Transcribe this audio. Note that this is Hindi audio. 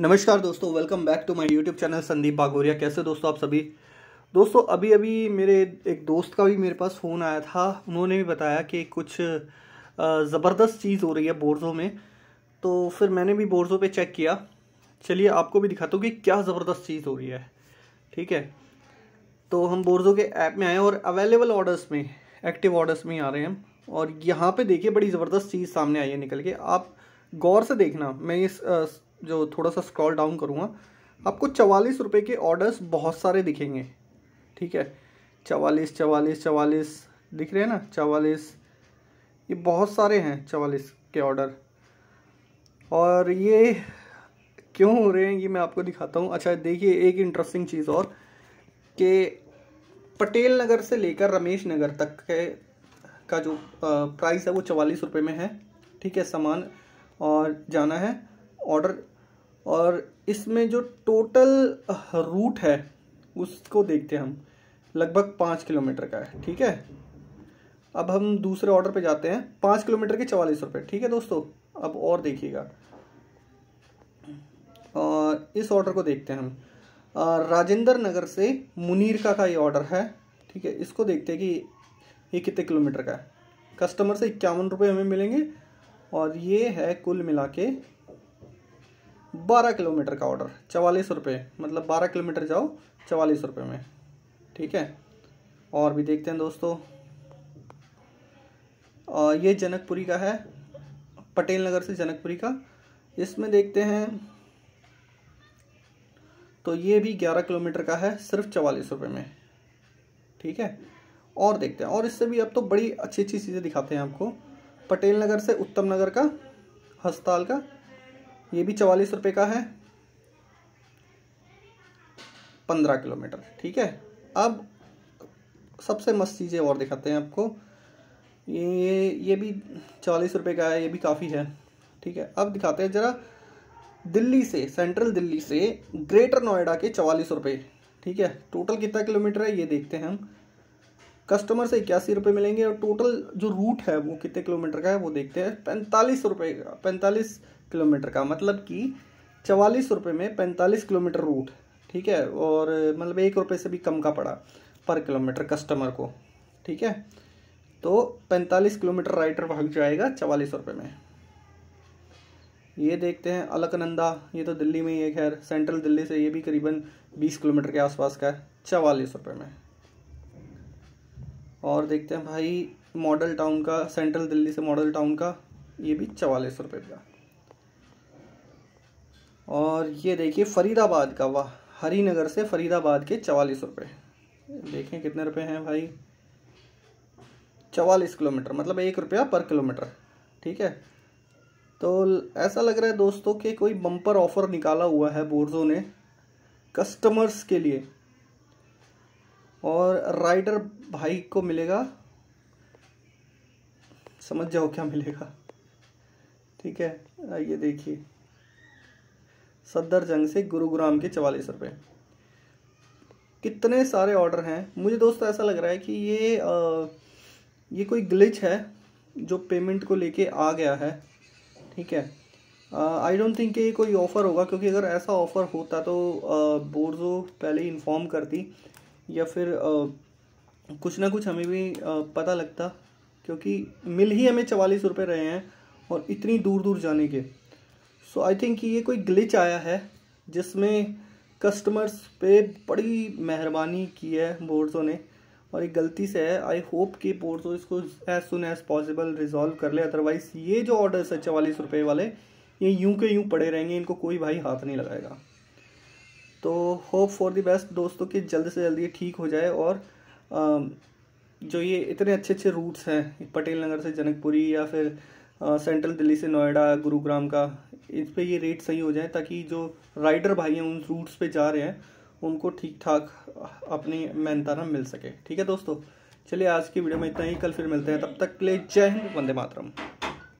नमस्कार दोस्तों welcome back to my YouTube channel Sandeep Bagoria कैसे दोस्तों आप सभी दोस्तों अभी अभी मेरे एक दोस्त का भी मेरे पास फ़ोन आया था उन्होंने भी बताया कि कुछ ज़बरदस्त चीज़ हो रही है बोर्ज़ो में तो फिर मैंने भी बोर्जों पे चेक किया चलिए आपको भी दिखाता हूँ कि क्या ज़बरदस्त चीज़ हो रही है ठीक है तो हम बोर्जों के ऐप में आए और अवेलेबल ऑर्डर्स में एक्टिव ऑर्डर्स में आ रहे हैं हम और यहाँ पर देखिए बड़ी ज़बरदस्त चीज़ सामने आई है निकल के आप गौर से देखना मैं इस जो थोड़ा सा स्क्रॉल डाउन करूँगा आपको चवालीस रुपये के ऑर्डर्स बहुत सारे दिखेंगे ठीक है चवालीस चवालीस चवालीस दिख रहे हैं ना चवालीस ये बहुत सारे हैं चवालीस के ऑर्डर और ये क्यों हो रहे हैं ये मैं आपको दिखाता हूँ अच्छा देखिए एक इंटरेस्टिंग चीज़ और कि पटेल नगर से लेकर रमेश नगर तक के का जो प्राइस है वो चवालीस रुपये में है ठीक है सामान और जाना है ऑर्डर और इसमें जो टोटल रूट है उसको देखते हैं हम लगभग पाँच किलोमीटर का है ठीक है अब हम दूसरे ऑर्डर पे जाते हैं पाँच किलोमीटर के चवालीस रुपये ठीक है दोस्तों अब और देखिएगा और इस ऑर्डर को देखते हैं हम राजेंद्र नगर से मुनीर का का ये ऑर्डर है ठीक है इसको देखते हैं कि ये कितने किलोमीटर का है कस्टमर से इक्यावन रुपये हमें मिलेंगे और ये है कुल मिला के बारह किलोमीटर का ऑर्डर चवालीस रुपये मतलब बारह किलोमीटर जाओ चवालीस रुपये में ठीक है और भी देखते हैं दोस्तों आ, ये जनकपुरी का है पटेल नगर से जनकपुरी का इसमें देखते हैं तो ये भी ग्यारह किलोमीटर का है सिर्फ चवालीस रुपये में ठीक है और देखते हैं और इससे भी अब तो बड़ी अच्छी अच्छी चीज़ें दिखाते हैं आपको पटेल नगर से उत्तम नगर का हस्ताल का ये भी चवालीस रुपये का है पंद्रह किलोमीटर ठीक है अब सबसे मस्त चीज़ें और दिखाते हैं आपको ये ये भी चालीस रुपये का है ये भी काफ़ी है ठीक है अब दिखाते हैं ज़रा दिल्ली से सेंट्रल दिल्ली से ग्रेटर नोएडा के चवालीस रुपये ठीक है टोटल कितना किलोमीटर है ये देखते हैं हम कस्टमर से इक्यासी रुपये मिलेंगे और टोटल जो रूट है वो कितने किलोमीटर का है वो देखते हैं पैंतालीस रुपये का पैंतालीस किलोमीटर का मतलब कि चवालीस रुपये में पैंतालीस किलोमीटर रूट ठीक है और मतलब एक रुपये से भी कम का पड़ा पर किलोमीटर कस्टमर को ठीक है तो पैंतालीस किलोमीटर राइडर भाग जाएगा चवालीस रुपये में ये देखते हैं अलकनंदा ये तो दिल्ली में ही है खैर सेंट्रल दिल्ली से ये भी करीबन बीस किलोमीटर के आसपास का है चवालीस रुपये में और देखते हैं भाई मॉडल टाउन का सेंट्रल दिल्ली से मॉडल टाउन का ये भी चवालीस रुपये का और ये देखिए फरीदाबाद का वाह हरी नगर से फरीदाबाद के चवालीस रुपये देखें कितने रुपए हैं भाई चवालीस किलोमीटर मतलब एक रुपया पर किलोमीटर ठीक है तो ऐसा लग रहा है दोस्तों कि कोई बम्पर ऑफर निकाला हुआ है बोर्जो ने कस्टमर्स के लिए और राइडर भाई को मिलेगा समझ जाओ क्या मिलेगा ठीक है ये देखिए सदर जंग से गुरुग्राम के चवालीस रुपये कितने सारे ऑर्डर हैं मुझे दोस्तों ऐसा लग रहा है कि ये आ, ये कोई ग्लिच है जो पेमेंट को लेके आ गया है ठीक है आई डोंट थिंक ये कोई ऑफ़र होगा क्योंकि अगर ऐसा ऑफ़र होता तो बोर्जो तो पहले ही इन्फॉर्म करती या फिर आ, कुछ ना कुछ हमें भी आ, पता लगता क्योंकि मिल ही हमें चवालीस रुपये रहे हैं और इतनी दूर दूर जाने के सो आई थिंक ये कोई ग्लिच आया है जिसमें कस्टमर्स पे बड़ी मेहरबानी की है बोर्ड्सों ने और ये गलती से है आई होप कि बोर्डो इसको as soon as possible resolve कर ले अदरवाइज ये जो ऑर्डर्स है चवालीस रुपये वाले ये यूं के यूं पड़े रहेंगे इनको कोई भाई हाथ नहीं लगाएगा तो होप फॉर द बेस्ट दोस्तों कि जल्द से जल्द ये ठीक हो जाए और आ, जो ये इतने अच्छे अच्छे रूट्स हैं पटेल नगर से जनकपुरी या फिर सेंट्रल दिल्ली से नोएडा गुरुग्राम का इस पर ये रेट सही हो जाए ताकि जो राइडर भाई हैं उन रूट्स पे जा रहे हैं उनको ठीक ठाक अपनी मेहनताना मिल सके ठीक है दोस्तों चलिए आज की वीडियो में इतना ही कल फिर मिलते हैं तब तक के लिए जय हिंद वंदे मातरम